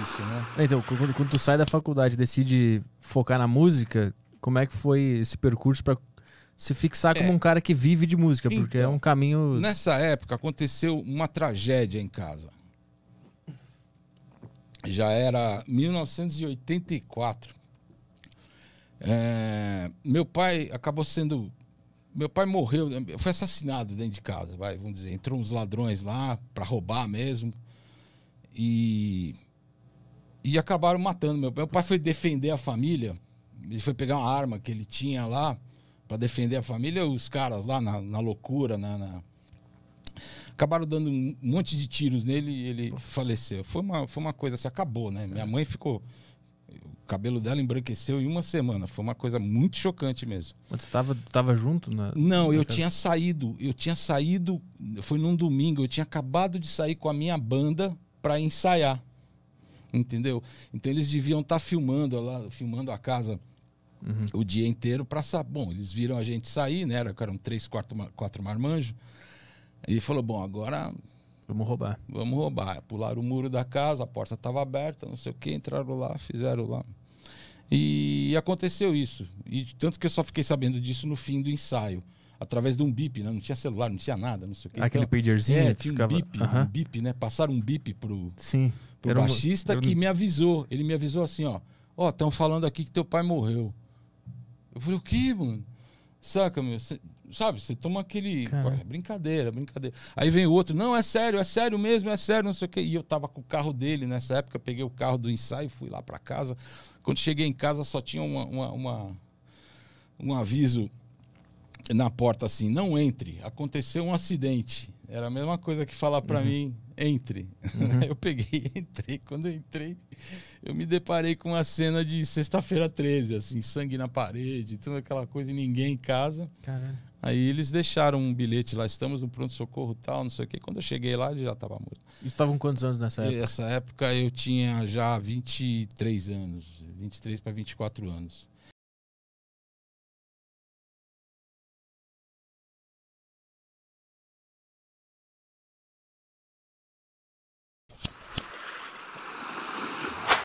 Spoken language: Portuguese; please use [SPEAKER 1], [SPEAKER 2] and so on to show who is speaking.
[SPEAKER 1] existe, né? Então, quando, quando tu sai da faculdade e decide focar na música, como é que foi esse percurso para se fixar como é. um cara que vive de música? Porque é então, um caminho. Nessa época aconteceu uma tragédia em casa. Já era 1984. É, meu pai acabou sendo. Meu pai morreu, foi assassinado dentro de casa, vai, vamos dizer. Entrou uns ladrões lá para roubar mesmo. E e acabaram matando meu pai. Meu pai foi defender a família, ele foi pegar uma arma que ele tinha lá para defender a família. Os caras lá na, na loucura, na, na, acabaram dando um monte de tiros nele e ele faleceu. Foi uma, foi uma coisa assim, acabou, né? Minha mãe ficou. O cabelo dela embranqueceu em uma semana. Foi uma coisa muito chocante mesmo. Mas você estava tava junto? Na, Não, na eu casa? tinha saído. Eu tinha saído. Foi num domingo. Eu tinha acabado de sair com a minha banda para ensaiar entendeu? Então eles deviam estar tá filmando lá, filmando a casa uhum. o dia inteiro para saber. Bom, eles viram a gente sair, né? Era, eram três, quatro, quatro marmanjos. E falou: bom, agora. Vamos roubar. Vamos roubar. Pularam o muro da casa, a porta estava aberta, não sei o que, entraram lá, fizeram lá. E aconteceu isso. E tanto que eu só fiquei sabendo disso no fim do ensaio através de um bip, né? Não tinha celular, não tinha nada, não sei o que. Aquele então, pagerzinho? É, tinha ficava... um bip, um bip, né? Passaram um bip pro, Sim. pro baixista um... que me avisou. Ele me avisou assim, ó. Ó, oh, estão falando aqui que teu pai morreu. Eu falei, o que, mano? Saca, meu? Cê, sabe, você toma aquele. Ué, brincadeira, brincadeira. Aí vem o outro, não, é sério, é sério mesmo, é sério, não sei o quê. E eu tava com o carro dele nessa época, peguei o carro do ensaio, fui lá para casa. Quando cheguei em casa, só tinha uma, uma, uma um aviso na porta assim, não entre, aconteceu um acidente. Era a mesma coisa que falar para uhum. mim, entre. Uhum. eu peguei, entrei. Quando eu entrei, eu me deparei com uma cena de sexta-feira 13, assim, sangue na parede, tudo aquela coisa e ninguém em casa. Caralho. Aí eles deixaram um bilhete lá, estamos no pronto-socorro tal, não sei o quê. Quando eu cheguei lá, ele já estava morto. E estavam quantos anos nessa época? essa época eu tinha já 23 anos, 23 para 24 anos.